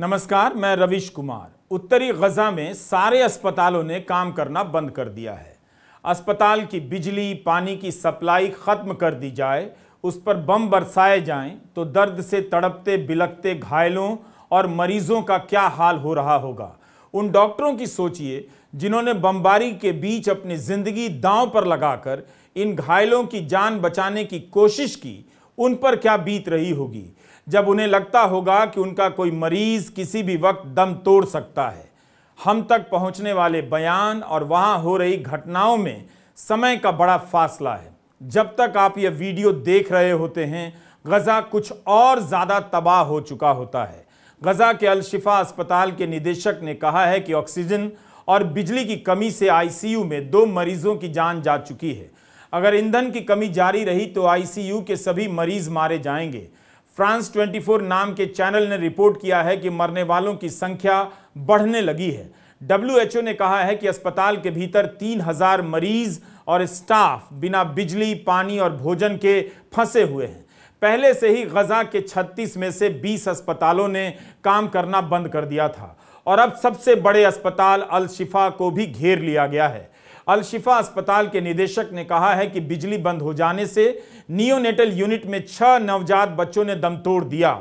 नमस्कार मैं रविश कुमार उत्तरी गजा में सारे अस्पतालों ने काम करना बंद कर दिया है अस्पताल की बिजली पानी की सप्लाई खत्म कर दी जाए उस पर बम बरसाए जाएं तो दर्द से तड़पते बिलकते घायलों और मरीजों का क्या हाल हो रहा होगा उन डॉक्टरों की सोचिए जिन्होंने बमबारी के बीच अपनी ज़िंदगी दांव पर लगाकर इन घायलों की जान बचाने की कोशिश की उन पर क्या बीत रही होगी जब उन्हें लगता होगा कि उनका कोई मरीज किसी भी वक्त दम तोड़ सकता है हम तक पहुंचने वाले बयान और वहां हो रही घटनाओं में समय का बड़ा फासला है जब तक आप यह वीडियो देख रहे होते हैं गज़ा कुछ और ज़्यादा तबाह हो चुका होता है गज़ा के अलशिफा अस्पताल के निदेशक ने कहा है कि ऑक्सीजन और बिजली की कमी से आईसीयू में दो मरीजों की जान जा चुकी है अगर ईंधन की कमी जारी रही तो आईसीयू के सभी मरीज मारे जाएंगे फ्रांस 24 नाम के चैनल ने रिपोर्ट किया है कि मरने वालों की संख्या बढ़ने लगी है डब्ल्यूएचओ ने कहा है कि अस्पताल के भीतर 3000 मरीज और स्टाफ बिना बिजली पानी और भोजन के फंसे हुए हैं पहले से ही गजा के 36 में से 20 अस्पतालों ने काम करना बंद कर दिया था और अब सबसे बड़े अस्पताल अल शिफा को भी घेर लिया गया है अलशिफा अस्पताल के निदेशक ने कहा है कि बिजली बंद हो जाने से नियोनेटल यूनिट में छह नवजात बच्चों ने दम तोड़ दिया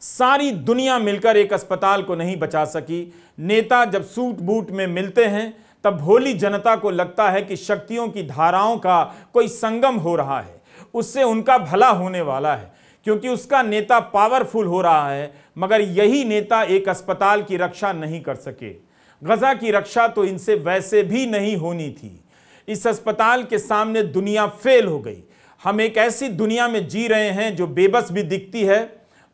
सारी दुनिया मिलकर एक अस्पताल को नहीं बचा सकी नेता जब सूट बूट में मिलते हैं तब भोली जनता को लगता है कि शक्तियों की धाराओं का कोई संगम हो रहा है उससे उनका भला होने वाला है क्योंकि उसका नेता पावरफुल हो रहा है मगर यही नेता एक अस्पताल की रक्षा नहीं कर सके गज़ा की रक्षा तो इनसे वैसे भी नहीं होनी थी इस अस्पताल के सामने दुनिया फेल हो गई हम एक ऐसी दुनिया में जी रहे हैं जो बेबस भी दिखती है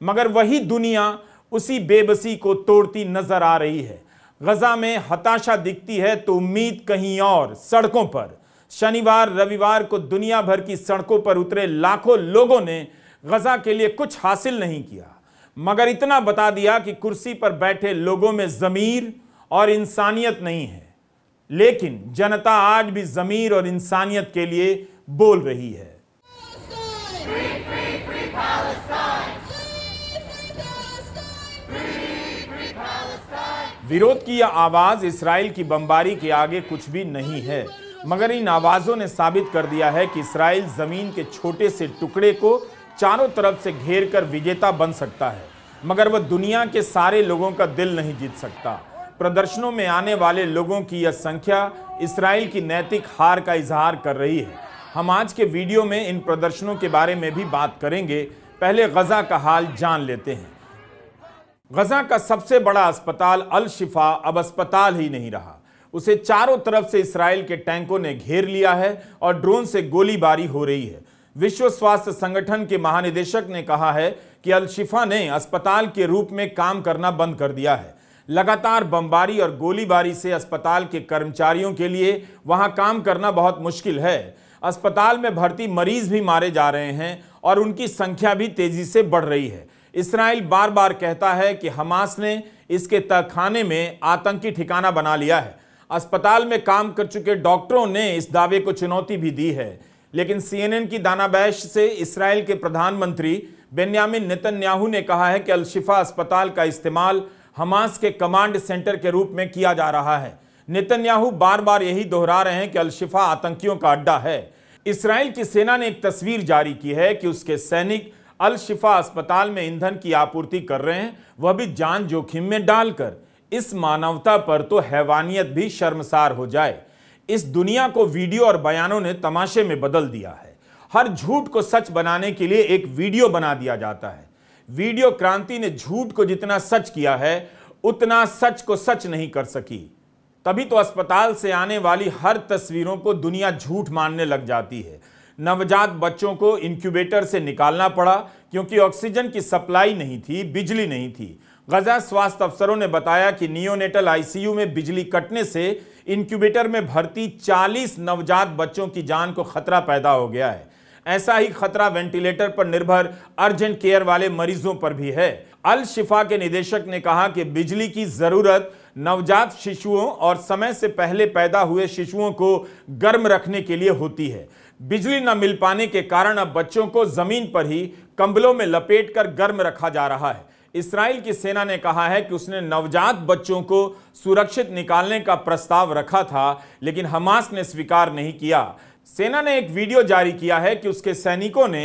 मगर वही दुनिया उसी बेबसी को तोड़ती नज़र आ रही है गज़ा में हताशा दिखती है तो उम्मीद कहीं और सड़कों पर शनिवार रविवार को दुनिया भर की सड़कों पर उतरे लाखों लोगों ने गज़ा के लिए कुछ हासिल नहीं किया मगर इतना बता दिया कि कुर्सी पर बैठे लोगों में ज़मीर और इंसानियत नहीं है लेकिन जनता आज भी ज़मीर और इंसानियत के लिए बोल रही है विरोध की यह आवाज़ इसराइल की बमबारी के आगे कुछ भी नहीं है मगर इन आवाज़ों ने साबित कर दिया है कि इसराइल ज़मीन के छोटे से टुकड़े को चारों तरफ से घेर कर विजेता बन सकता है मगर वह दुनिया के सारे लोगों का दिल नहीं जीत सकता प्रदर्शनों में आने वाले लोगों की यह संख्या इसराइल की नैतिक हार का इजहार कर रही है हम आज के वीडियो में इन प्रदर्शनों के बारे में भी बात करेंगे पहले गजा का हाल जान लेते हैं गजा का सबसे बड़ा अस्पताल अल शिफा अब अस्पताल ही नहीं रहा उसे चारों तरफ से इसराइल के टैंकों ने घेर लिया है और ड्रोन से गोलीबारी हो रही है विश्व स्वास्थ्य संगठन के महानिदेशक ने कहा है कि अल शिफा ने अस्पताल के रूप में काम करना बंद कर दिया है लगातार बमबारी और गोलीबारी से अस्पताल के कर्मचारियों के लिए वहां काम करना बहुत मुश्किल है अस्पताल में भर्ती मरीज भी मारे जा रहे हैं और उनकी संख्या भी तेजी से बढ़ रही है इसराइल बार बार कहता है कि हमास ने इसके तहखाने में आतंकी ठिकाना बना लिया है अस्पताल में काम कर चुके डॉक्टरों ने इस दावे को चुनौती भी दी है लेकिन सीएनएन की दानाबैश से इसराइल के प्रधानमंत्री बेन्यामिन नितन्याहू ने कहा है कि अलशिफा अस्पताल का इस्तेमाल हमास के कमांड सेंटर के रूप में किया जा रहा है नेतन्याहू बार बार यही दोहरा रहे हैं कि अलशिफा आतंकियों का अड्डा है इसराइल की सेना ने एक तस्वीर जारी की है कि उसके सैनिक अलशिफा अस्पताल में ईंधन की आपूर्ति कर रहे हैं वह भी जान जोखिम में डालकर इस मानवता पर तो हैवानियत भी शर्मसार हो जाए इस दुनिया को वीडियो और बयानों ने तमाशे में बदल दिया है हर झूठ को सच बनाने के लिए एक वीडियो बना दिया जाता है वीडियो क्रांति ने झूठ को जितना सच किया है उतना सच को सच नहीं कर सकी तभी तो अस्पताल से आने वाली हर तस्वीरों को दुनिया झूठ मानने लग जाती है नवजात बच्चों को इंक्यूबेटर से निकालना पड़ा क्योंकि ऑक्सीजन की सप्लाई नहीं थी बिजली नहीं थी गजा स्वास्थ्य अफसरों ने बताया कि नियोनेटल आईसीयू में बिजली कटने से इंक्यूबेटर में भर्ती 40 नवजात बच्चों की जान को खतरा पैदा हो गया है ऐसा ही खतरा वेंटिलेटर पर निर्भर अर्जेंट केयर वाले मरीजों पर भी है अल शिफा के निदेशक ने कहा कि बिजली की जरूरत नवजात शिशुओं और समय से पहले पैदा हुए शिशुओं को गर्म रखने के लिए होती है बिजली न मिल पाने के कारण अब बच्चों को जमीन पर ही कंबलों में लपेट कर गर्म रखा जा रहा है इसराइल की सेना ने कहा है कि उसने नवजात बच्चों को सुरक्षित निकालने का प्रस्ताव रखा था लेकिन हमास ने स्वीकार नहीं किया सेना ने एक वीडियो जारी किया है कि उसके सैनिकों ने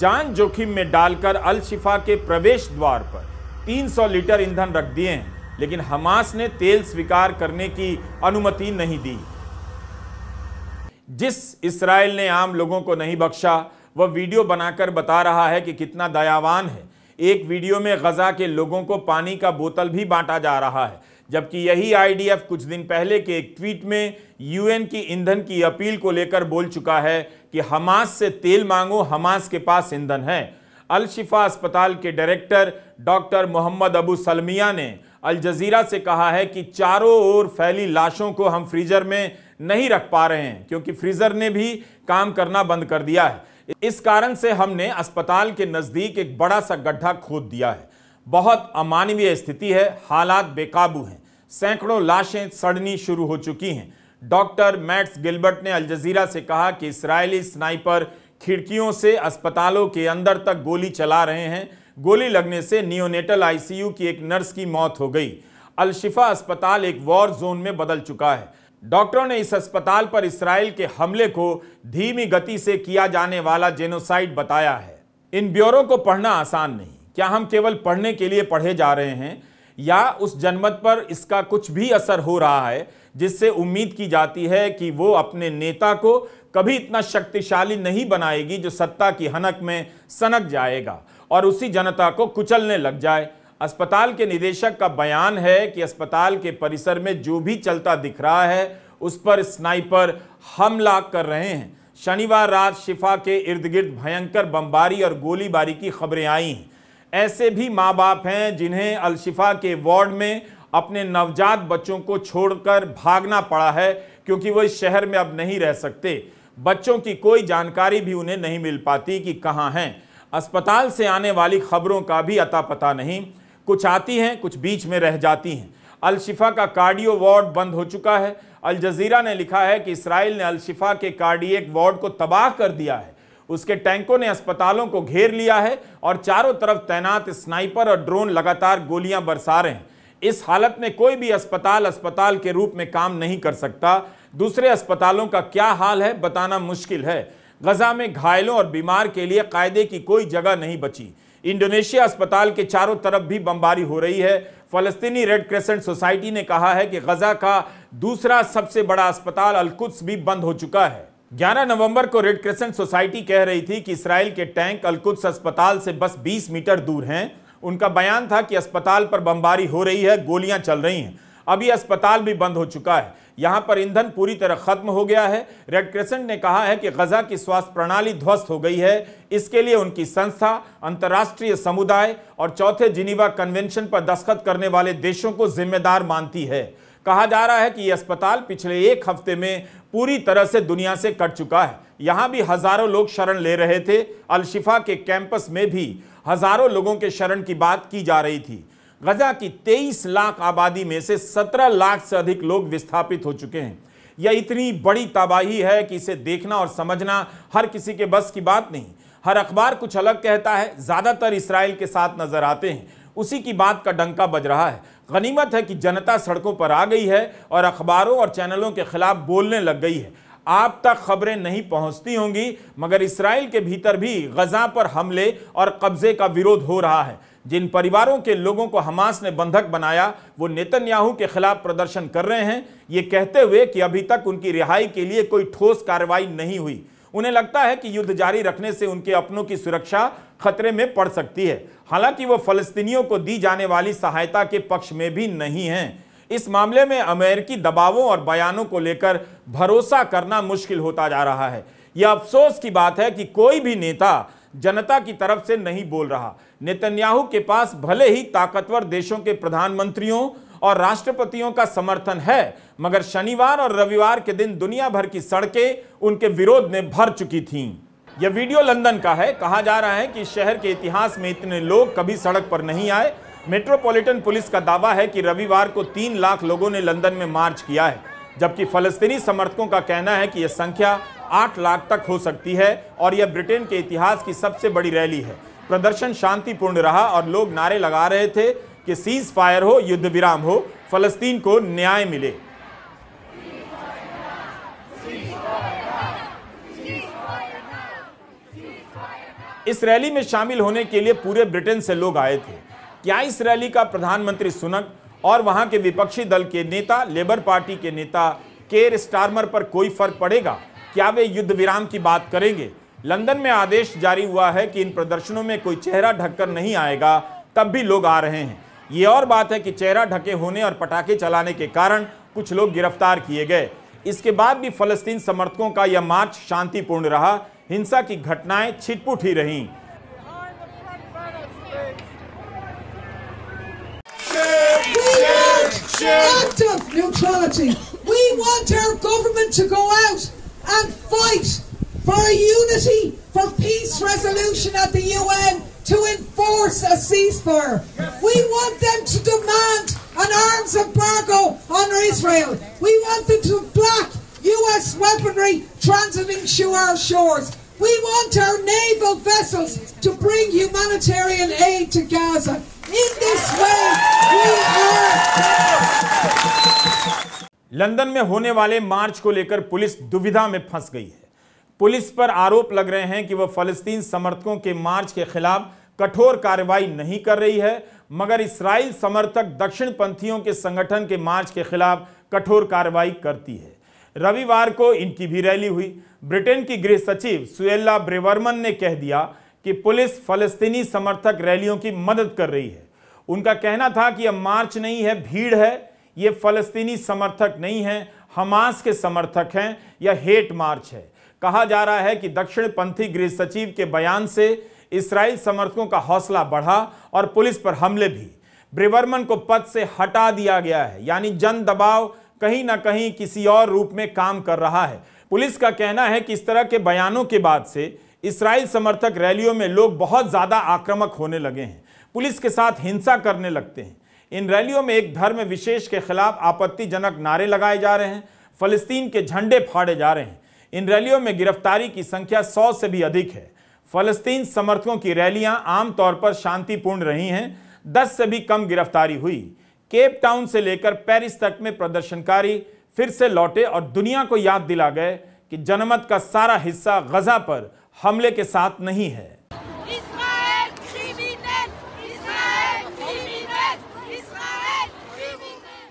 जान जोखिम में डालकर अल शिफा के प्रवेश द्वार पर 300 लीटर ईंधन रख दिए हैं लेकिन हमास ने तेल स्वीकार करने की अनुमति नहीं दी जिस इसराइल ने आम लोगों को नहीं बख्शा वह वीडियो बनाकर बता रहा है कि कितना दयावान है एक वीडियो में गजा के लोगों को पानी का बोतल भी बांटा जा रहा है जबकि यही आईडीएफ कुछ दिन पहले के एक ट्वीट में यूएन की ईंधन की अपील को लेकर बोल चुका है कि हमास से तेल मांगो हमास के पास ईंधन है अल शिफा अस्पताल के director doctor Mohammed Abu Salmiya ने अल जजीरा से कहा है कि चारों ओर फैली लाशों को हम फ्रीजर में नहीं रख पा रहे हैं क्योंकि फ्रीजर ने भी काम करना बंद कर दिया है इस कारण से हमने अस्पताल के नज़दीक एक बड़ा सा गड्ढा खोद दिया है बहुत अमानवीय स्थिति है हालात बेकाबू हैं सैकड़ों लाशें सड़नी शुरू हो चुकी हैं डॉक्टर मैट्स गिलबर्ट ने अलजीरा से कहा कि इसराइली स्नाइपर खिड़कियों से अस्पतालों के अंदर तक गोली चला रहे हैं गोली लगने से नियोनेटल आईसीयू की एक नर्स की मौत हो गई अलशिफा अस्पताल एक वॉर जोन में बदल चुका है डॉक्टरों ने इस अस्पताल पर इसराइल के हमले को धीमी गति से किया जाने वाला जेनोसाइड बताया है इन ब्यौरों को पढ़ना आसान नहीं क्या हम केवल पढ़ने के लिए पढ़े जा रहे हैं या उस जनमत पर इसका कुछ भी असर हो रहा है जिससे उम्मीद की जाती है कि वो अपने नेता को कभी इतना शक्तिशाली नहीं बनाएगी जो सत्ता की हनक में सनक जाएगा और उसी जनता को कुचलने लग जाए अस्पताल के निदेशक का बयान है कि अस्पताल के परिसर में जो भी चलता दिख रहा है उस पर स्नाइपर हमला कर रहे हैं शनिवार रात शिफा के इर्द गिर्द भयंकर बमबारी और गोलीबारी की खबरें आई हैं ऐसे भी माँ बाप हैं जिन्हें अलशिफा के वार्ड में अपने नवजात बच्चों को छोड़कर भागना पड़ा है क्योंकि वो इस शहर में अब नहीं रह सकते बच्चों की कोई जानकारी भी उन्हें नहीं मिल पाती कि कहाँ हैं अस्पताल से आने वाली खबरों का भी अता पता नहीं कुछ आती हैं कुछ बीच में रह जाती हैं अलशिफा का कार्डियो वार्ड बंद हो चुका है अल जजीरा ने लिखा है कि इसराइल ने अलशिफा के कार्डियक वार्ड को तबाह कर दिया है उसके टैंकों ने अस्पतालों को घेर लिया है और चारों तरफ तैनात स्नाइपर और ड्रोन लगातार गोलियां बरसा रहे हैं इस हालत में कोई भी अस्पताल अस्पताल के रूप में काम नहीं कर सकता दूसरे अस्पतालों का क्या हाल है बताना मुश्किल है गजा में घायलों और बीमार के लिए कायदे की कोई जगह नहीं बची इंडोनेशिया अस्पताल के चारों तरफ भी बमबारी हो रही है फलस्तीनी रेड क्रेसेंट सोसाइटी ने कहा है कि गजा का दूसरा सबसे बड़ा अस्पताल अलकुस भी बंद हो चुका है 11 नवंबर को रेड क्रेसेंट सोसाइटी कह रही थी कि इसराइल के टैंक अलकुद्स अस्पताल से बस 20 मीटर दूर हैं उनका बयान था कि अस्पताल पर बमबारी हो रही है गोलियां चल रही हैं अभी अस्पताल भी बंद हो चुका है यहां पर ईंधन पूरी तरह खत्म हो गया है रेड क्रेसेंट ने कहा है कि गजा की स्वास्थ्य प्रणाली ध्वस्त हो गई है इसके लिए उनकी संस्था अंतर्राष्ट्रीय समुदाय और चौथे जिनीवा कन्वेंशन पर दस्खत करने वाले देशों को जिम्मेदार मानती है कहा जा रहा है कि ये अस्पताल पिछले एक हफ्ते में पूरी तरह से दुनिया से कट चुका है यहाँ भी हज़ारों लोग शरण ले रहे थे अलशिफा के कैंपस में भी हज़ारों लोगों के शरण की बात की जा रही थी गजा की 23 लाख आबादी में से 17 लाख से अधिक लोग विस्थापित हो चुके हैं यह इतनी बड़ी तबाही है कि इसे देखना और समझना हर किसी के बस की बात नहीं हर अखबार कुछ अलग कहता है ज़्यादातर इसराइल के साथ नज़र आते हैं उसी की बात का डंका बज रहा है गनीमत है कि जनता सड़कों पर आ गई है और अखबारों और चैनलों के खिलाफ बोलने लग गई है आप तक खबरें नहीं पहुंचती होंगी मगर इसराइल के भीतर भी गजा पर हमले और कब्जे का विरोध हो रहा है जिन परिवारों के लोगों को हमास ने बंधक बनाया वो नेतन्याहू के खिलाफ प्रदर्शन कर रहे हैं ये कहते हुए कि अभी तक उनकी रिहाई के लिए कोई ठोस कार्रवाई नहीं हुई उन्हें लगता है कि युद्ध जारी रखने से उनके अपनों की सुरक्षा खतरे में पड़ सकती है हालांकि वह फलस्तीनियों को दी जाने वाली सहायता के पक्ष में भी नहीं है इस मामले में अमेरिकी दबावों और बयानों को लेकर भरोसा करना मुश्किल होता जा रहा है यह अफसोस की बात है कि कोई भी नेता जनता की तरफ से नहीं बोल रहा नेतन्याहू के पास भले ही ताकतवर देशों के प्रधानमंत्रियों और राष्ट्रपतियों का समर्थन है मगर शनिवार और रविवार के दिन दुनिया भर की सड़कें उनके विरोध में भर चुकी थीं यह वीडियो लंदन का है कहा जा रहा है कि शहर के इतिहास में इतने लोग कभी सड़क पर नहीं आए मेट्रोपॉलिटन पुलिस का दावा है कि रविवार को तीन लाख लोगों ने लंदन में मार्च किया है जबकि फलस्तीनी समर्थकों का कहना है कि यह संख्या आठ लाख तक हो सकती है और यह ब्रिटेन के इतिहास की सबसे बड़ी रैली है प्रदर्शन शांतिपूर्ण रहा और लोग नारे लगा रहे थे कि सीज फायर हो युद्ध विराम हो फलस्तीन को न्याय मिले इस रैली में शामिल होने के लिए पूरे ब्रिटेन से लोग आए थे क्या इस रैली का प्रधानमंत्री सुनक और वहां के विपक्षी दल के नेता लेबर पार्टी के नेता केर स्टार्मर पर कोई फर्क पड़ेगा क्या वे युद्ध विराम की बात करेंगे लंदन में आदेश जारी हुआ है कि इन प्रदर्शनों में कोई चेहरा ढककर नहीं आएगा तब भी लोग आ रहे हैं ये और बात है कि चेहरा ढके होने और पटाखे चलाने के कारण कुछ लोग गिरफ्तार किए गए इसके बाद भी फलस्तीन समर्थकों का यह मार्च शांतिपूर्ण रहा हिंसा की घटनाएं छिटपुट ही रहीं Act of neutrality. We want our government to go out and fight for unity, for peace resolution at the UN to enforce a ceasefire. We want them to demand an arms embargo on Israel. We want them to block US weaponry transiting to our shores. We want our naval vessels to bring humanitarian aid to Gaza. In this way, we are. London में होने वाले मार्च को लेकर police दुविधा में फंस गई है पुलिस पर आरोप लग रहे हैं कि वह फलस्तीन समर्थकों के मार्च के खिलाफ कठोर कार्रवाई नहीं कर रही है मगर इसराइल समर्थक दक्षिण पंथियों के संगठन के मार्च के खिलाफ कठोर कार्रवाई करती है रविवार को इनकी भी रैली हुई ब्रिटेन की गृह सचिव सुएल्ला ब्रेवरमन ने कह दिया कि पुलिस फलस्तीनी समर्थक रैलियों की मदद कर रही है उनका कहना था कि यह मार्च नहीं है भीड़ है ये फलस्तीनी समर्थक नहीं है हमास के समर्थक हैं यह हेट मार्च है कहा जा रहा है कि दक्षिण पंथी गृह सचिव के बयान से इसराइल समर्थकों का हौसला बढ़ा और पुलिस पर हमले भी ब्रिवर्मन को पद से हटा दिया गया है यानी जन दबाव कहीं ना कहीं किसी और रूप में काम कर रहा है पुलिस का कहना है कि इस तरह के बयानों के बाद से इसराइल समर्थक रैलियों में लोग बहुत ज़्यादा आक्रामक होने लगे हैं पुलिस के साथ हिंसा करने लगते हैं इन रैलियों में एक धर्म विशेष के खिलाफ आपत्तिजनक नारे लगाए जा रहे हैं फलस्तीन के झंडे फाड़े जा रहे हैं इन रैलियों में गिरफ्तारी की संख्या सौ से भी अधिक है फलस्तीन समर्थकों की रैलियां आमतौर पर शांतिपूर्ण रही हैं दस से भी कम गिरफ्तारी हुई केप टाउन से लेकर पेरिस तक में प्रदर्शनकारी फिर से लौटे और दुनिया को याद दिला गए कि जनमत का सारा हिस्सा गजा पर हमले के साथ नहीं है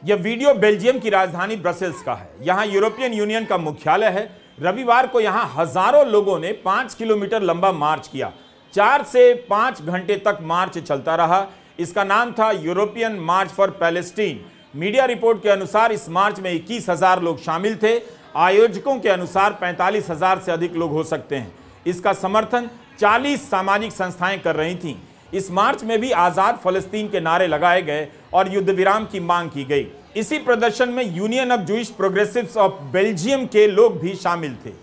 यह वीडियो बेल्जियम की राजधानी ब्रसेल्स का है यहाँ यूरोपियन यूनियन का मुख्यालय है रविवार को यहाँ हजारों लोगों ने पांच किलोमीटर लंबा मार्च किया चार से पांच घंटे तक मार्च चलता रहा इसका नाम था European march for Palestine media report के अनुसार इस मार्च में इक्कीस हजार लोग शामिल थे आयोजकों के अनुसार पैंतालीस हजार से अधिक लोग हो सकते हैं इसका समर्थन 40 सामाजिक संस्थाएं कर रही थीं इस मार्च में भी आज़ाद फलस्तीन के नारे लगाए गए और युद्ध विराम की मांग की गई इसी प्रदर्शन में union of Jews progressives of Belgium के लोग भी शामिल थे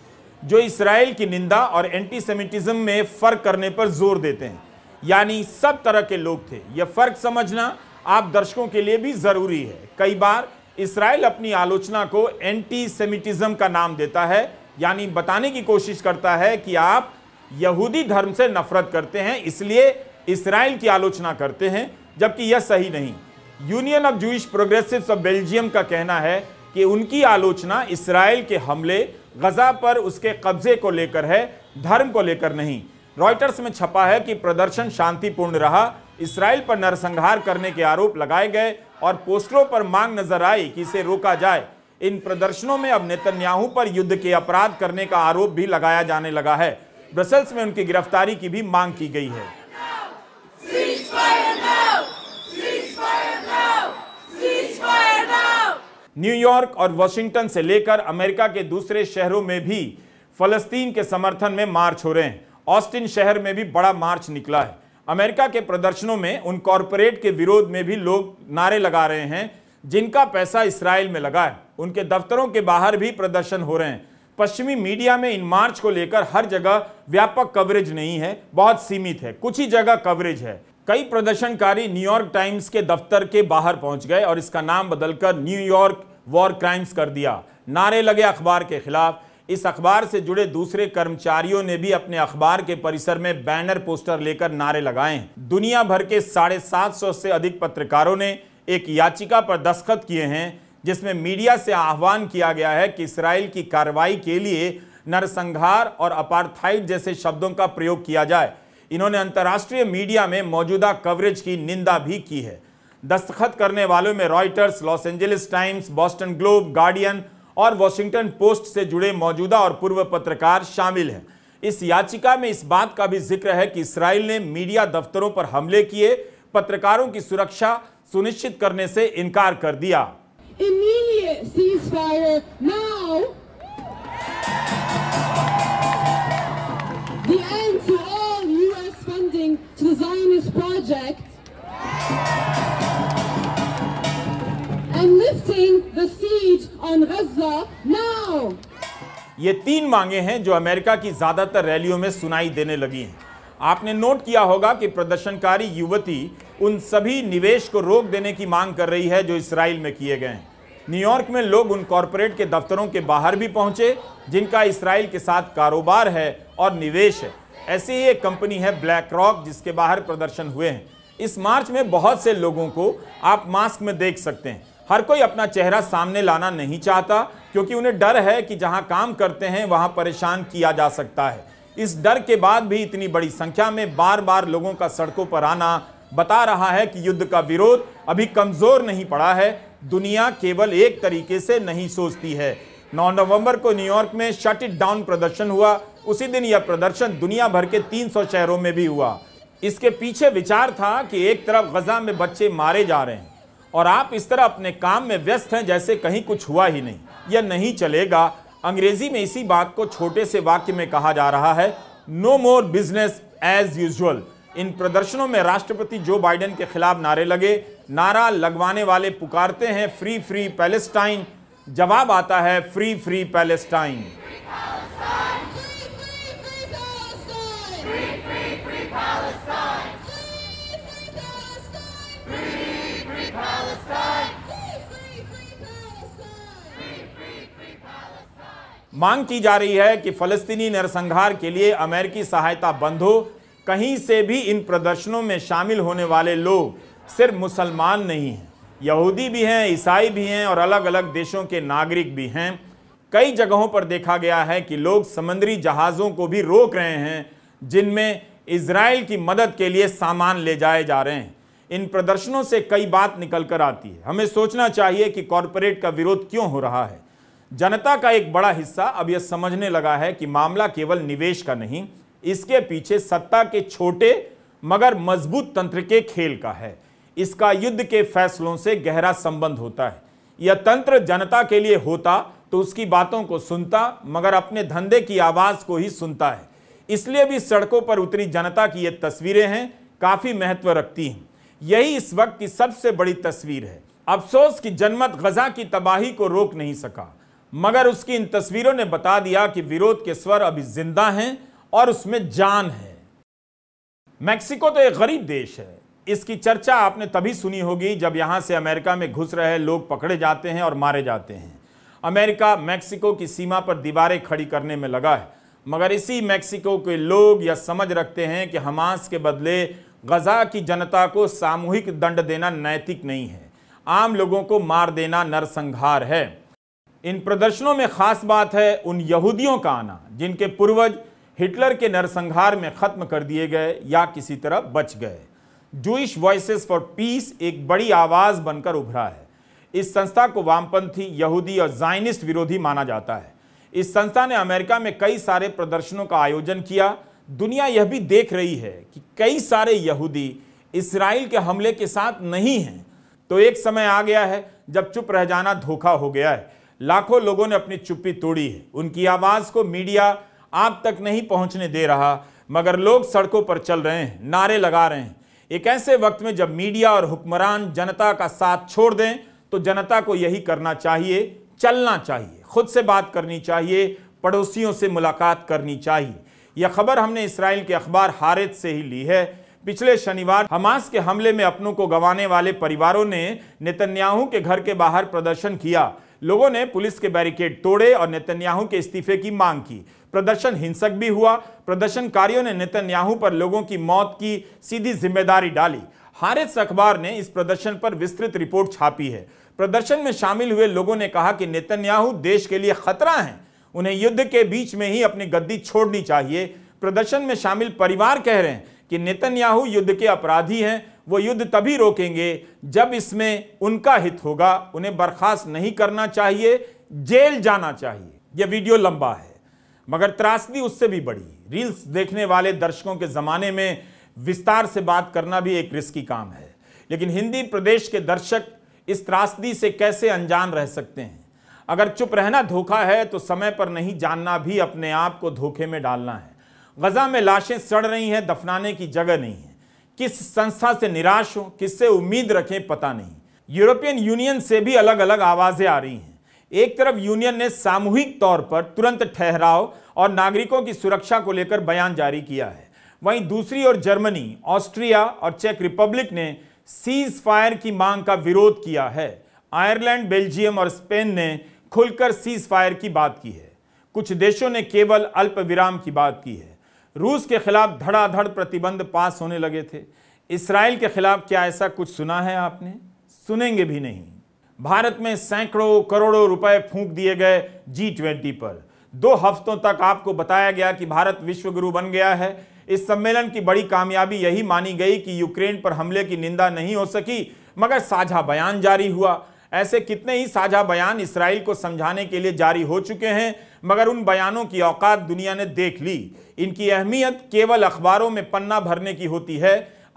जो इसराइल की निंदा और एंटी सेमिटिज्म में फ़र्क करने पर जोर देते हैं यानी सब तरह के लोग थे यह फर्क समझना आप दर्शकों के लिए भी जरूरी है कई बार इसराइल अपनी आलोचना को एंटी सेमिटिज्म का नाम देता है यानी बताने की कोशिश करता है कि आप यहूदी धर्म से नफरत करते हैं इसलिए इसराइल की आलोचना करते हैं जबकि यह सही नहीं union of Jews progressive of Belgium का कहना है कि उनकी आलोचना इसराइल के हमले गजा पर उसके कब्जे को लेकर है धर्म को लेकर नहीं रॉयटर्स में छपा है कि प्रदर्शन शांतिपूर्ण रहा इसराइल पर नरसंहार करने के आरोप लगाए गए और पोस्टरों पर मांग नजर आई कि इसे रोका जाए इन प्रदर्शनों में अब नेतन्याहू पर युद्ध के अपराध करने का आरोप भी लगाया जाने लगा है ब्रसल्स में उनकी गिरफ्तारी की भी मांग की गई है न्यूयॉर्क और वॉशिंगटन से लेकर अमेरिका के दूसरे शहरों में भी फलस्तीन के समर्थन में मार्च हो रहे हैं ऑस्टिन शहर में भी बड़ा मार्च निकला है अमेरिका के प्रदर्शनों में उन कॉरपोरेट के विरोध में भी लोग नारे लगा रहे हैं जिनका पैसा इसराइल में लगा है उनके दफ्तरों के बाहर भी प्रदर्शन हो रहे हैं पश्चिमी मीडिया में इन मार्च को लेकर हर जगह व्यापक कवरेज नहीं है बहुत सीमित है कुछ ही जगह कवरेज है कई प्रदर्शनकारी न्यूयॉर्क टाइम्स के दफ्तर के बाहर पहुंच गए और इसका नाम बदलकर न्यूयॉर्क वॉर क्राइम्स कर दिया नारे लगे अखबार के खिलाफ इस अखबार से जुड़े दूसरे कर्मचारियों ने भी अपने अखबार के परिसर में बैनर पोस्टर लेकर नारे लगाए दुनिया भर के साढ़े सात सौ से अधिक पत्रकारों ने एक याचिका पर दस्तखत किए हैं जिसमें मीडिया से आह्वान किया गया है कि इसराइल की कार्रवाई के लिए नरसंहार और अपारथाइट जैसे शब्दों का प्रयोग किया जाए इन्होंने अंतर्राष्ट्रीय मीडिया में मौजूदा कवरेज की निंदा भी की है दस्तखत करने वालों में Reuters Los Angeles Times Boston Globe Guardian और वॉशिंगटन पोस्ट से जुड़े मौजूदा और पूर्व पत्रकार शामिल हैं इस याचिका में इस बात का भी जिक्र है कि इसराइल ने मीडिया दफ्तरों पर हमले किए पत्रकारों की सुरक्षा सुनिश्चित करने से इनकार कर दिया The end to all U.S. funding to the Zionist project and lifting the siege on Gaza now. ये तीन मांगे हैं जो अमेरिका की ज़्यादातर रैलियों में सुनाई देने लगी हैं आपने नोट किया होगा कि प्रदर्शनकारी युवती उन सभी निवेश को रोक देने की मांग कर रही है जो इसराइल में किए गए हैं न्यूयॉर्क में लोग उन कॉरपोरेट के दफ्तरों के बाहर भी पहुंचे जिनका इसराइल के साथ कारोबार है और निवेश है ऐसी ही एक कंपनी है ब्लैक रॉक जिसके बाहर प्रदर्शन हुए हैं इस मार्च में बहुत से लोगों को आप मास्क में देख सकते हैं हर कोई अपना चेहरा सामने लाना नहीं चाहता क्योंकि उन्हें डर है कि जहां काम करते हैं वहां परेशान किया जा सकता है इस डर के बाद भी इतनी बड़ी संख्या में बार बार लोगों का सड़कों पर आना बता रहा है कि युद्ध का विरोध अभी कमज़ोर नहीं पड़ा है दुनिया केवल एक तरीके से नहीं सोचती है 9 नवंबर को न्यूयॉर्क में शट इट डाउन प्रदर्शन हुआ उसी दिन यह प्रदर्शन दुनिया भर के 300 शहरों में भी हुआ इसके पीछे विचार था कि एक तरफ गजा में बच्चे मारे जा रहे हैं और आप इस तरह अपने काम में व्यस्त हैं जैसे कहीं कुछ हुआ ही नहीं यह नहीं चलेगा अंग्रेजी में इसी बात को छोटे से वाक्य में कहा जा रहा है no more business as usual इन प्रदर्शनों में राष्ट्रपति जो बाइडेन के खिलाफ नारे लगे नारा लगवाने वाले पुकारते हैं फ्री फ्री पैलेस्टाइन जवाब आता है फ्री फ्री पैलेस्टाइन Palestine. मांग की जा रही है कि फलस्तीनी नरसंहार के लिए अमेरिकी सहायता बंद हो कहीं से भी इन प्रदर्शनों में शामिल होने वाले लोग सिर्फ मुसलमान नहीं हैं यहूदी भी हैं ईसाई भी हैं और अलग अलग देशों के नागरिक भी हैं कई जगहों पर देखा गया है कि लोग समंदरी जहाज़ों को भी रोक रहे हैं जिनमें इसराइल की मदद के लिए सामान ले जाए जा रहे हैं इन प्रदर्शनों से कई बात निकल कर आती है हमें सोचना चाहिए कि कॉरपोरेट का विरोध क्यों हो रहा है जनता का एक बड़ा हिस्सा अब यह समझने लगा है कि मामला केवल निवेश का नहीं इसके पीछे सत्ता के छोटे मगर मजबूत तंत्र के खेल का है इसका युद्ध के फैसलों से गहरा संबंध होता है यह तंत्र जनता के लिए होता तो उसकी बातों को सुनता मगर अपने धंधे की आवाज़ को ही सुनता है इसलिए भी सड़कों पर उतरी जनता की ये तस्वीरें हैं काफ़ी महत्व रखती हैं यही इस वक्त की सबसे बड़ी तस्वीर है अफसोस कि जनमत गजा की तबाही को रोक नहीं सका मगर उसकी इन तस्वीरों ने बता दिया कि विरोध के स्वर अभी जिंदा हैं और उसमें जान है मैक्सिको तो एक गरीब देश है इसकी चर्चा आपने तभी सुनी होगी जब यहां से अमेरिका में घुस रहे लोग पकड़े जाते हैं और मारे जाते हैं अमेरिका मैक्सिको की सीमा पर दीवारें खड़ी करने में लगा है मगर इसी मैक्सिको के लोग यह समझ रखते हैं कि हमास के बदले गजा की जनता को सामूहिक दंड देना नैतिक नहीं है आम लोगों को मार देना नरसंहार है इन प्रदर्शनों में खास बात है उन यहूदियों का आना जिनके पूर्वज हिटलर के नरसंहार में ख़त्म कर दिए गए या किसी तरह बच गए जूश वॉइस फॉर पीस एक बड़ी आवाज़ बनकर उभरा है इस संस्था को वामपंथी यहूदी और जाइनिस्ट विरोधी माना जाता है इस संस्था ने अमेरिका में कई सारे प्रदर्शनों का आयोजन किया दुनिया यह भी देख रही है कि कई सारे यहूदी इसराइल के हमले के साथ नहीं हैं तो एक समय आ गया है जब चुप रह जाना धोखा हो गया है लाखों लोगों ने अपनी चुप्पी तोड़ी है उनकी आवाज़ को मीडिया आप तक नहीं पहुंचने दे रहा मगर लोग सड़कों पर चल रहे हैं नारे लगा रहे हैं एक ऐसे वक्त में जब मीडिया और हुक्मरान जनता का साथ छोड़ दें तो जनता को यही करना चाहिए चलना चाहिए खुद से बात करनी चाहिए पड़ोसियों से मुलाकात करनी चाहिए यह खबर हमने इसराइल के अखबार हारित से ही ली है पिछले शनिवार हमास के हमले में अपनों को गंवाने वाले परिवारों ने नेतन्याहू के घर के बाहर प्रदर्शन किया लोगों ने पुलिस के बैरिकेड तोड़े और नेतन्याहू के इस्तीफे की मांग की प्रदर्शन हिंसक भी हुआ प्रदर्शनकारियों ने नेतन्याहू पर लोगों की मौत की सीधी जिम्मेदारी डाली हारिस अखबार ने इस प्रदर्शन पर विस्तृत रिपोर्ट छापी है प्रदर्शन में शामिल हुए लोगों ने कहा कि नेतन्याहू देश के लिए खतरा हैं उन्हें युद्ध के बीच में ही अपनी गद्दी छोड़नी चाहिए प्रदर्शन में शामिल परिवार कह रहे हैं कि नेतन्याहू युद्ध के अपराधी हैं वो युद्ध तभी रोकेंगे जब इसमें उनका हित होगा उन्हें बर्खास्त नहीं करना चाहिए जेल जाना चाहिए यह वीडियो लंबा है मगर त्रासदी उससे भी बड़ी रील्स देखने वाले दर्शकों के ज़माने में विस्तार से बात करना भी एक रिस्की काम है लेकिन हिंदी प्रदेश के दर्शक इस त्रासदी से कैसे अनजान रह सकते हैं अगर चुप रहना धोखा है तो समय पर नहीं जानना भी अपने आप को धोखे में डालना है गजा में लाशें सड़ रही हैं दफनाने की जगह नहीं है किस संस्था से निराश हो किससे उम्मीद रखें पता नहीं यूरोपियन यूनियन से भी अलग अलग आवाज़ें आ रही हैं एक तरफ यूनियन ने सामूहिक तौर पर तुरंत ठहराव और नागरिकों की सुरक्षा को लेकर बयान जारी किया है वहीं दूसरी ओर जर्मनी ऑस्ट्रिया और चेक रिपब्लिक ने सीज फायर की मांग का विरोध किया है आयरलैंड बेल्जियम और स्पेन ने खुलकर सीज फायर की बात की है कुछ देशों ने केवल अल्प विराम की बात की है रूस के खिलाफ धड़ाधड़ प्रतिबंध पास होने लगे थे इसराइल के खिलाफ क्या ऐसा कुछ सुना है आपने सुनेंगे भी नहीं भारत में सैकड़ों करोड़ों रुपए फूंक दिए गए जी ट्वेंटी पर दो हफ्तों तक आपको बताया गया कि भारत विश्वगुरु बन गया है इस सम्मेलन की बड़ी कामयाबी यही मानी गई कि यूक्रेन पर हमले की निंदा नहीं हो सकी मगर साझा बयान जारी हुआ ऐसे कितने ही साझा बयान इसराइल को समझाने के लिए जारी हो चुके हैं मगर उन बयानों की औकात दुनिया ने देख ली इनकी अहमियत केवल अखबारों में पन्ना भरने की होती है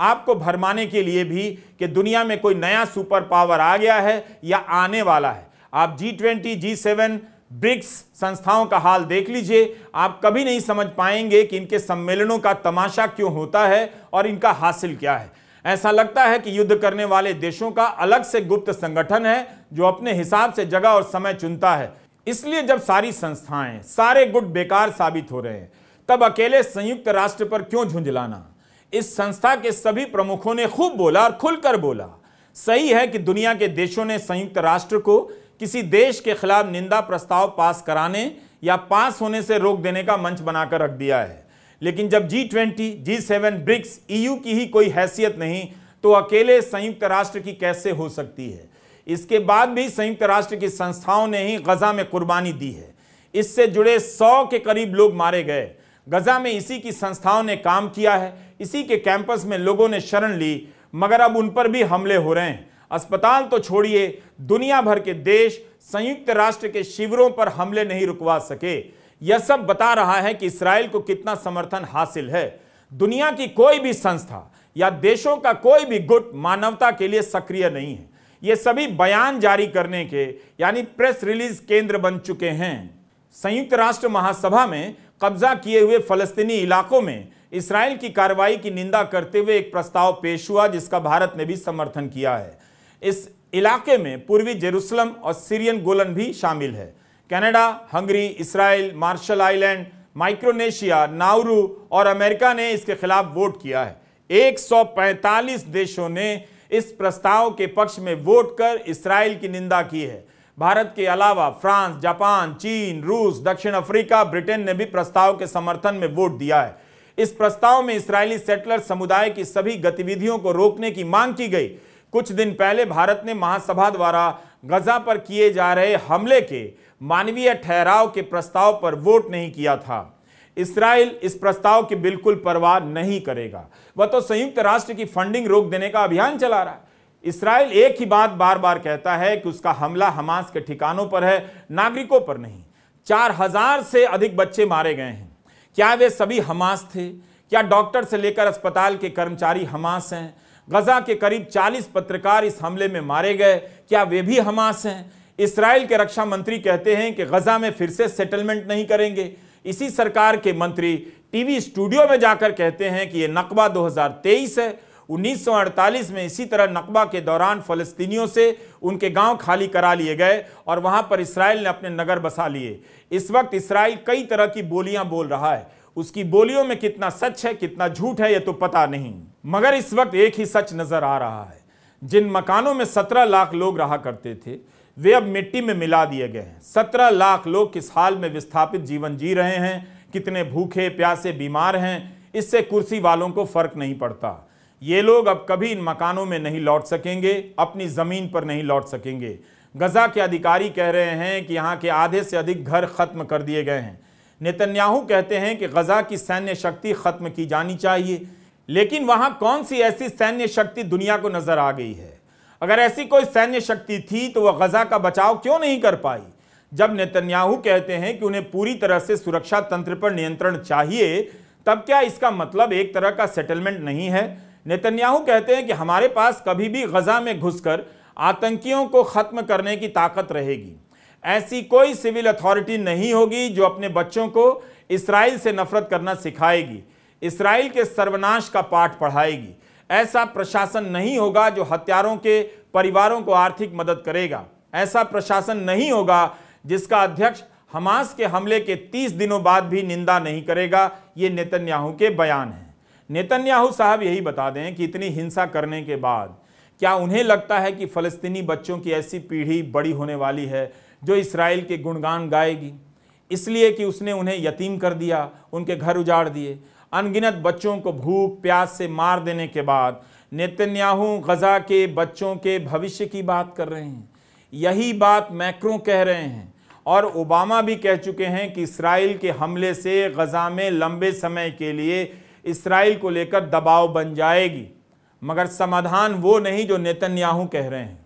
आपको भरमाने के लिए भी कि दुनिया में कोई नया सुपर पावर आ गया है या आने वाला है आप G twenty G seven BRICS संस्थाओं का हाल देख लीजिए आप कभी नहीं समझ पाएंगे कि इनके सम्मेलनों का तमाशा क्यों होता है और इनका हासिल क्या है ऐसा लगता है कि युद्ध करने वाले देशों का अलग से गुप्त संगठन है जो अपने हिसाब से जगह और समय चुनता है इसलिए जब सारी संस्थाएं सारे गुट बेकार साबित हो रहे हैं तब अकेले संयुक्त राष्ट्र पर क्यों झुंझलाना इस संस्था के सभी प्रमुखों ने खूब बोला और खुलकर बोला सही है कि दुनिया के देशों ने संयुक्त राष्ट्र को किसी देश के खिलाफ निंदा प्रस्ताव पास कराने या पास होने से रोक देने का मंच बनाकर रख दिया है लेकिन जब G twenty G seven BRICS EU e की ही कोई हैसियत नहीं तो अकेले संयुक्त राष्ट्र की कैसे हो सकती है इसके बाद भी संयुक्त राष्ट्र की संस्थाओं ने ही गजा में कुर्बानी दी है इससे जुड़े सौ के करीब लोग मारे गए गजा में इसी की संस्थाओं ने काम किया है इसी के कैंपस में लोगों ने शरण ली मगर अब उन पर भी हमले हो रहे हैं अस्पताल तो छोड़िए दुनिया भर के देश संयुक्त राष्ट्र के शिविरों पर हमले नहीं रुकवा सके यह सब बता रहा है कि इसराइल को कितना समर्थन हासिल है दुनिया की कोई भी संस्था या देशों का कोई भी गुट मानवता के लिए सक्रिय नहीं है ये सभी बयान जारी करने के यानी प्रेस रिलीज केंद्र बन चुके हैं संयुक्त राष्ट्र महासभा में कब्जा किए हुए फलस्तीनी इलाकों में इसराइल की कार्रवाई की निंदा करते हुए एक प्रस्ताव पेश हुआ जिसका भारत ने भी समर्थन किया है इस इलाके में पूर्वी जेरूसलम और सीरियन गोलन भी शामिल है Canada Hungary Israel Marshall Island Micronesia Nauru और अमेरिका ने इसके खिलाफ वोट किया है 145 देशों ने इस प्रस्ताव के पक्ष में वोट कर इसराइल की निंदा की है भारत के अलावा फ्रांस जापान चीन रूस दक्षिण अफ्रीका ब्रिटेन ने भी प्रस्ताव के समर्थन में वोट दिया है इस प्रस्ताव में इसराइली सेटलर समुदाय की सभी गतिविधियों को रोकने की मांग की गई कुछ दिन पहले भारत ने महासभा द्वारा गजा पर किए जा रहे हमले के मानवीय ठहराव के प्रस्ताव पर वोट नहीं किया था इसराइल इस प्रस्ताव की बिल्कुल परवाह नहीं करेगा वह तो संयुक्त राष्ट्र की फंडिंग रोक देने का अभियान चला रहा है इसराइल एक ही बात बार बार कहता है कि उसका हमला हमास के ठिकानों पर है नागरिकों पर नहीं चार हजार से अधिक बच्चे मारे गए हैं क्या वे सभी हमास थे क्या डॉक्टर से लेकर अस्पताल के कर्मचारी हमास हैं गजा के करीब 40 पत्रकार इस हमले में मारे गए क्या वे भी हमास हैं इसराइल के रक्षा मंत्री कहते हैं कि गजा में फिर से सेटलमेंट नहीं करेंगे इसी सरकार के मंत्री टीवी स्टूडियो में जाकर कहते हैं कि ये नकबा 2023 है 1948 में इसी तरह नकबा के दौरान फ़लस्तीनियों से उनके गांव खाली करा लिए गए और वहां पर इसराइल ने अपने नगर बसा लिए इस वक्त इसराइल कई तरह की बोलियां बोल रहा है उसकी बोलियों में कितना सच है कितना झूठ है ये तो पता नहीं मगर इस वक्त एक ही सच नज़र आ रहा है जिन मकानों में सत्रह लाख लोग रहा करते थे वे अब मिट्टी में मिला दिए गए हैं सत्रह लाख लोग किस हाल में विस्थापित जीवन जी रहे हैं कितने भूखे प्यासे बीमार हैं इससे कुर्सी वालों को फर्क नहीं पड़ता ये लोग अब कभी इन मकानों में नहीं लौट सकेंगे अपनी ज़मीन पर नहीं लौट सकेंगे गज़ा के अधिकारी कह रहे हैं कि यहाँ के आधे से अधिक घर खत्म कर दिए गए हैं नेतन्याहू कहते हैं कि गज़ा की सैन्य शक्ति खत्म की जानी चाहिए लेकिन वहाँ कौन सी ऐसी सैन्य शक्ति दुनिया को नज़र आ गई है अगर ऐसी कोई सैन्य शक्ति थी तो वह गजा का बचाव क्यों नहीं कर पाई जब नेतन्याहू कहते हैं कि उन्हें पूरी तरह से सुरक्षा तंत्र पर नियंत्रण चाहिए तब क्या इसका मतलब एक तरह का सेटलमेंट नहीं है नेतन्याहू कहते हैं कि हमारे पास कभी भी गजा में घुसकर आतंकियों को खत्म करने की ताकत रहेगी ऐसी कोई सिविल अथॉरिटी नहीं होगी जो अपने बच्चों को इसराइल से नफरत करना सिखाएगी इसराइल के सर्वनाश का पाठ पढ़ाएगी ऐसा प्रशासन नहीं होगा जो हत्यारों के परिवारों को आर्थिक मदद करेगा ऐसा प्रशासन नहीं होगा जिसका अध्यक्ष हमास के हमले के 30 दिनों बाद भी निंदा नहीं करेगा ये नेतन्याहू के बयान हैं नेतन्याहू साहब यही बता दें कि इतनी हिंसा करने के बाद क्या उन्हें लगता है कि फ़लस्तीनी बच्चों की ऐसी पीढ़ी बड़ी होने वाली है जो इसराइल के गुणगान गाएगी इसलिए कि उसने उन्हें यतीम कर दिया उनके घर उजाड़ दिए अनगिनत बच्चों को भूख प्यास से मार देने के बाद नेतन्याहू गज़ा के बच्चों के भविष्य की बात कर रहे हैं यही बात मैक्रों कह रहे हैं और ओबामा भी कह चुके हैं कि इसराइल के हमले से गज़ा में लंबे समय के लिए इसराइल को लेकर दबाव बन जाएगी मगर समाधान वो नहीं जो नेतन्याहू कह रहे हैं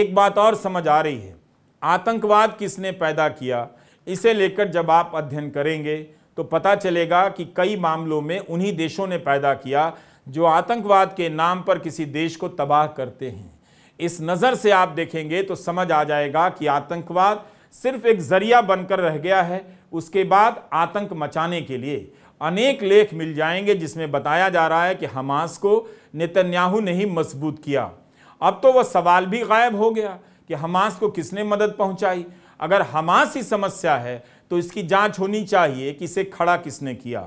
एक बात और समझ आ रही है आतंकवाद किसने पैदा किया इसे लेकर जब आप अध्ययन करेंगे तो पता चलेगा कि कई मामलों में उन्हीं देशों ने पैदा किया जो आतंकवाद के नाम पर किसी देश को तबाह करते हैं इस नज़र से आप देखेंगे तो समझ आ जाएगा कि आतंकवाद सिर्फ एक जरिया बनकर रह गया है उसके बाद आतंक मचाने के लिए अनेक लेख मिल जाएंगे जिसमें बताया जा रहा है कि हमास को नेतन्याहू ने ही मजबूत किया अब तो वह सवाल भी गायब हो गया कि हमास को किसने मदद पहुंचाई अगर हमास ही समस्या है तो इसकी जांच होनी चाहिए कि इसे खड़ा किसने किया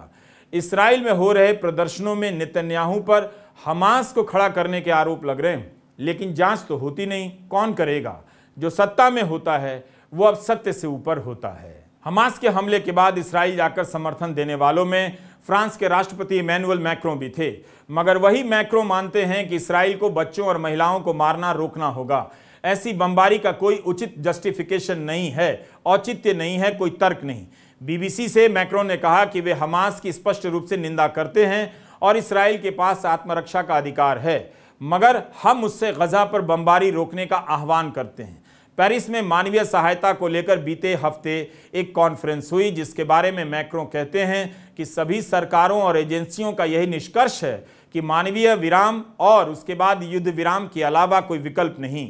इसराइल में हो रहे प्रदर्शनों में नितन्याहू पर हमास को खड़ा करने के आरोप लग रहे हैं लेकिन जांच तो होती नहीं कौन करेगा जो सत्ता में होता है वो अब सत्य से ऊपर होता है हमास के हमले के बाद इसराइल जाकर समर्थन देने वालों में फ्रांस के राष्ट्रपति इमैनुअल मैक्रो भी थे मगर वही मैक्रो मानते हैं कि इसराइल को बच्चों और महिलाओं को मारना रोकना होगा ऐसी बमबारी का कोई उचित जस्टिफिकेशन नहीं है औचित्य नहीं है कोई तर्क नहीं बीबीसी से मैक्रो ने कहा कि वे हमास की स्पष्ट रूप से निंदा करते हैं और इसराइल के पास आत्मरक्षा का अधिकार है मगर हम उससे गजा पर बमबारी रोकने का आह्वान करते हैं पेरिस में मानवीय सहायता को लेकर बीते हफ्ते एक कॉन्फ्रेंस हुई जिसके बारे में मैक्रो कहते हैं कि सभी सरकारों और एजेंसियों का यही निष्कर्ष है कि मानवीय विराम और उसके बाद युद्ध विराम के अलावा कोई विकल्प नहीं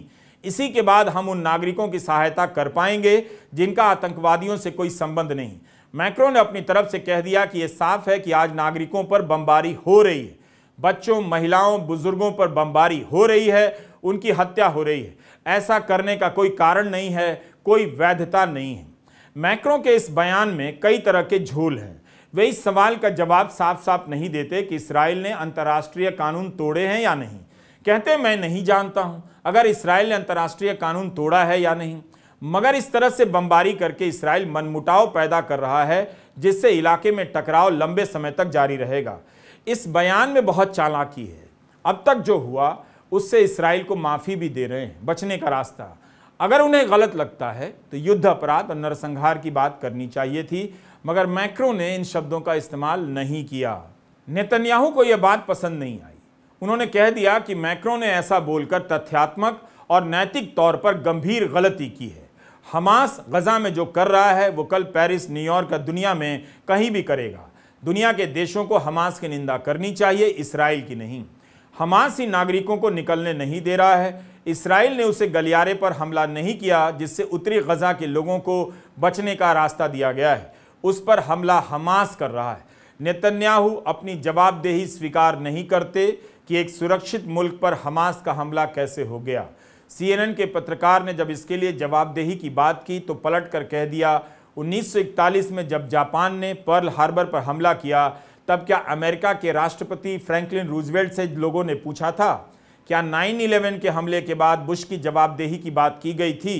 इसी के बाद हम उन नागरिकों की सहायता कर पाएंगे जिनका आतंकवादियों से कोई संबंध नहीं मैक्रो ने अपनी तरफ से कह दिया कि ये साफ है कि आज नागरिकों पर बमबारी हो रही है बच्चों महिलाओं बुजुर्गों पर बमबारी हो रही है उनकी हत्या हो रही है ऐसा करने का कोई कारण नहीं है कोई वैधता नहीं है मैक्रो के इस बयान में कई तरह के झूल हैं वे इस सवाल का जवाब साफ साफ नहीं देते कि इसराइल ने अंतर्राष्ट्रीय कानून तोड़े हैं या नहीं कहते मैं नहीं जानता हूं अगर इसराइल ने अंतर्राष्ट्रीय कानून तोड़ा है या नहीं मगर इस तरह से बमबारी करके इसराइल मनमुटाव पैदा कर रहा है जिससे इलाके में टकराव लंबे समय तक जारी रहेगा इस बयान में बहुत चालाकी है अब तक जो हुआ उससे इसराइल को माफ़ी भी दे रहे हैं बचने का रास्ता अगर उन्हें गलत लगता है तो युद्ध अपराध और नरसंहार की बात करनी चाहिए थी मगर मैक्रो ने इन शब्दों का इस्तेमाल नहीं किया नेतन्याहू को यह बात पसंद नहीं आई उन्होंने कह दिया कि मैक्रो ने ऐसा बोलकर तथ्यात्मक और नैतिक तौर पर गंभीर गलती की है हमास गजा में जो कर रहा है वो कल पेरिस न्यूयॉर्क और दुनिया में कहीं भी करेगा दुनिया के देशों को हमास की निंदा करनी चाहिए इसराइल की नहीं हमास ही नागरिकों को निकलने नहीं दे रहा है इसराइल ने उसे गलियारे पर हमला नहीं किया जिससे उत्तरी गजा के लोगों को बचने का रास्ता दिया गया है उस पर हमला हमास कर रहा है नेतन्याहू अपनी जवाबदेही स्वीकार नहीं करते कि एक सुरक्षित मुल्क पर हमास का हमला कैसे हो गया सीएनएन के पत्रकार ने जब इसके लिए जवाबदेही की बात की तो पलट कर कह दिया 1941 में जब जापान ने पर्ल हार्बर पर हमला किया तब क्या अमेरिका के राष्ट्रपति फ्रैंकलिन रूजवेल्ट से लोगों ने पूछा था क्या 9/11 के हमले के बाद बुश की जवाबदेही की बात की गई थी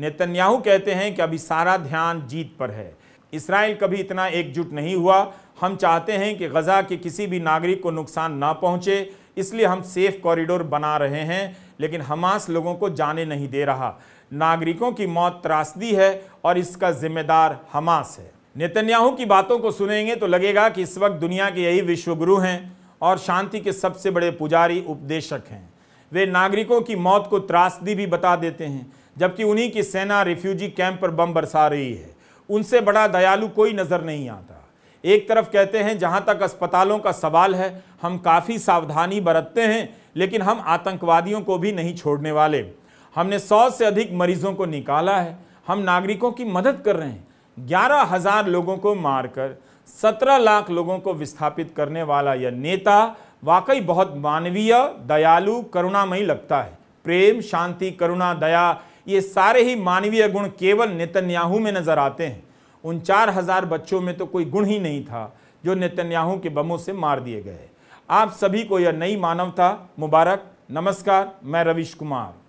नेतन्याहू कहते हैं कि अभी सारा ध्यान जीत पर है इसराइल कभी इतना एकजुट नहीं हुआ हम चाहते हैं कि गज़ा के किसी भी नागरिक को नुकसान ना पहुँचे इसलिए हम सेफ कॉरिडोर बना रहे हैं लेकिन हमास लोगों को जाने नहीं दे रहा नागरिकों की मौत त्रासदी है और इसका जिम्मेदार हमास है नेतन्याहू की बातों को सुनेंगे तो लगेगा कि इस वक्त दुनिया के यही विश्वगुरु हैं और शांति के सबसे बड़े पुजारी उपदेशक हैं वे नागरिकों की मौत को त्रासदी भी बता देते हैं जबकि उन्हीं की सेना रिफ्यूजी कैंप पर बम बरसा रही है उनसे बड़ा दयालु कोई नज़र नहीं आता एक तरफ कहते हैं जहाँ तक अस्पतालों का सवाल है हम काफ़ी सावधानी बरतते हैं लेकिन हम आतंकवादियों को भी नहीं छोड़ने वाले हमने सौ से अधिक मरीजों को निकाला है हम नागरिकों की मदद कर रहे हैं ग्यारह हजार लोगों को मारकर सत्रह लाख लोगों को विस्थापित करने वाला यह नेता वाकई बहुत मानवीय दयालु करुणामयी लगता है प्रेम शांति करुणा दया ये सारे ही मानवीय गुण केवल नेतन्याहू में नजर आते हैं उन चार हजार बच्चों में तो कोई गुण ही नहीं था जो नेतन्याहू के बमों से मार दिए गए आप सभी को यह नई मानवता मुबारक नमस्कार मैं रविश कुमार